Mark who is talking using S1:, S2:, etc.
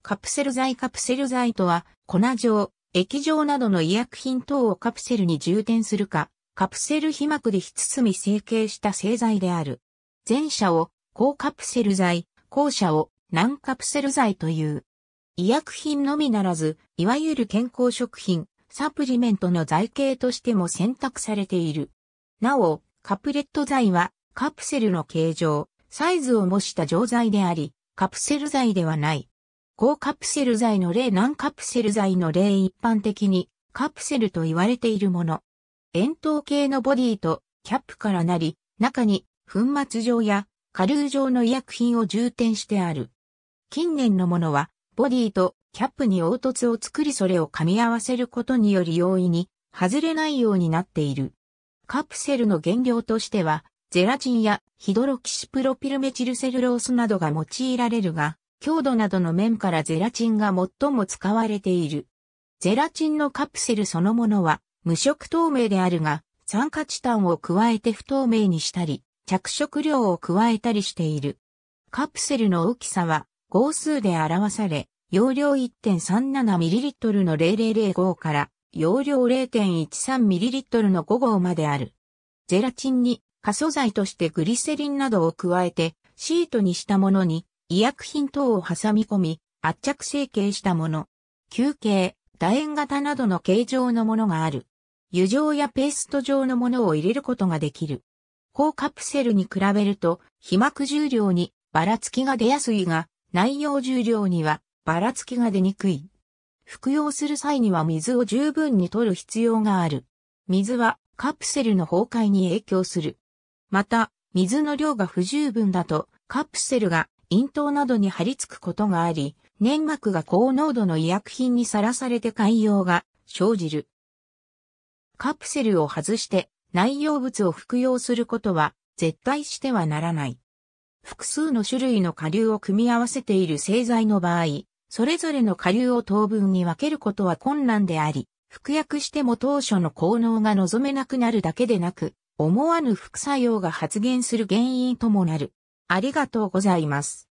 S1: カプセル剤カプセル剤とは、粉状、液状などの医薬品等をカプセルに充填するか、カプセル被膜で非包み成形した製剤である。前者を高カプセル剤、後者を軟カプセル剤という。医薬品のみならず、いわゆる健康食品、サプリメントの剤形としても選択されている。なお、カプレット剤はカプセルの形状、サイズを模した錠剤であり、カプセル剤ではない。高カプセル剤の例軟カプセル剤の例一般的にカプセルと言われているもの。円筒形のボディとキャップからなり、中に粉末状や下流状の医薬品を充填してある。近年のものはボディとキャップに凹凸を作りそれを噛み合わせることにより容易に外れないようになっている。カプセルの原料としてはゼラチンやヒドロキシプロピルメチルセルロースなどが用いられるが、強度などの面からゼラチンが最も使われている。ゼラチンのカプセルそのものは無色透明であるが、酸化チタンを加えて不透明にしたり、着色料を加えたりしている。カプセルの大きさは合数で表され、容量 1.37ml の0005から容量 0.13ml の5号まである。ゼラチンに過素材としてグリセリンなどを加えてシートにしたものに医薬品等を挟み込み、圧着成形したもの。球形、楕円型などの形状のものがある。油状やペースト状のものを入れることができる。高カプセルに比べると、被膜重量にばらつきが出やすいが、内容重量にはばらつきが出にくい。服用する際には水を十分に取る必要がある。水はカプセルの崩壊に影響する。また、水の量が不十分だと、カプセルが咽頭などに張り付くことがあり、粘膜が高濃度の医薬品にさらされて海洋が生じる。カプセルを外して内容物を服用することは絶対してはならない。複数の種類の下流を組み合わせている製剤の場合、それぞれの下流を当分に分けることは困難であり、服薬しても当初の効能が望めなくなるだけでなく、思わぬ副作用が発現する原因ともなる。ありがとうございます。